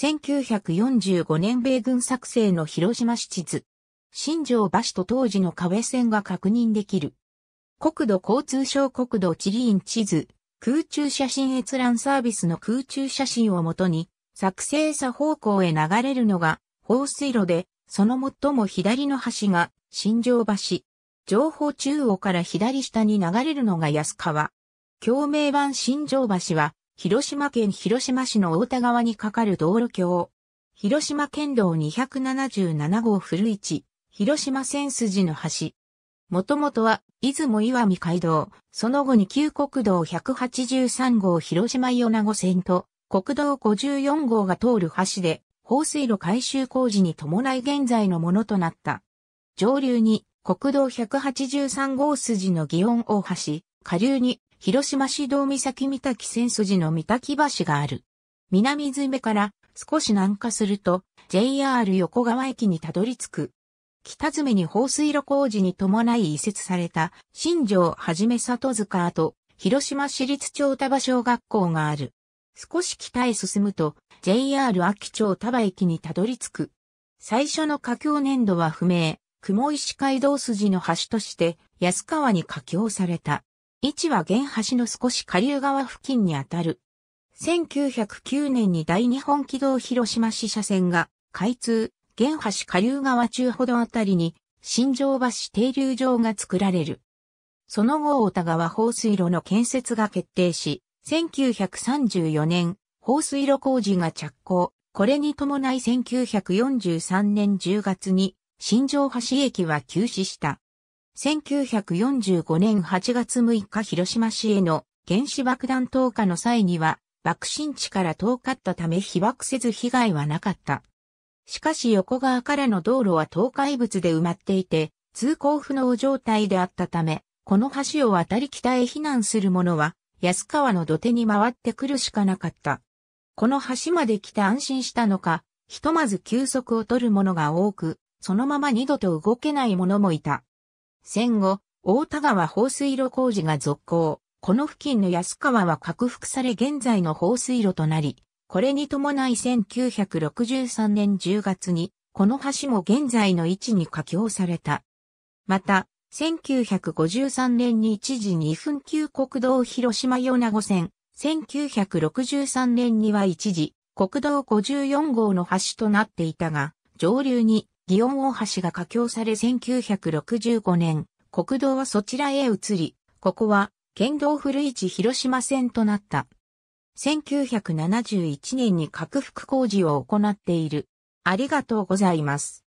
1945年米軍作成の広島市地図。新城橋と当時の壁線が確認できる。国土交通省国土地理院地図、空中写真閲覧サービスの空中写真をもとに、作成左方向へ流れるのが放水路で、その最も左の橋が新城橋。情報中央から左下に流れるのが安川。共鳴版新城橋は広島県広島市の大田川に架かる道路橋。広島県道277号古市、広島線筋の橋。もともとは、出雲岩見街道、その後に旧国道183号広島米子線と、国道54号が通る橋で、放水路改修工事に伴い現在のものとなった。上流に、国道183号筋の祇園大橋、下流に広島市道岬三滝千筋の三滝橋がある。南爪から少し南下すると JR 横川駅にたどり着く。北詰に放水路工事に伴い移設された新城はじめ里塚跡、広島市立町田場小学校がある。少し北へ進むと JR 秋町田場駅にたどり着く。最初の架橋年度は不明、雲石街道筋の橋として安川に架橋された。位置は原橋の少し下流側付近にあたる。1909年に大日本軌道広島支社線が開通、原橋下流側中ほどあたりに、新城橋停留場が作られる。その後、大田川放水路の建設が決定し、1934年、放水路工事が着工。これに伴い1943年10月に、新城橋駅は休止した。1945年8月6日広島市への原子爆弾投下の際には爆心地から遠かったため被爆せず被害はなかった。しかし横側からの道路は倒壊物で埋まっていて通行不能状態であったため、この橋を渡り北へ避難する者は安川の土手に回ってくるしかなかった。この橋まで来て安心したのか、ひとまず休息を取る者が多く、そのまま二度と動けない者もいた。戦後、大田川放水路工事が続行。この付近の安川は拡幅され現在の放水路となり、これに伴い1963年10月に、この橋も現在の位置に架橋された。また、1953年に一時2分級国道広島米子線、1963年には一時国道54号の橋となっていたが、上流に祇園大橋が架橋され1965年、国道はそちらへ移り、ここは県道古市広島線となった。1971年に拡幅工事を行っている。ありがとうございます。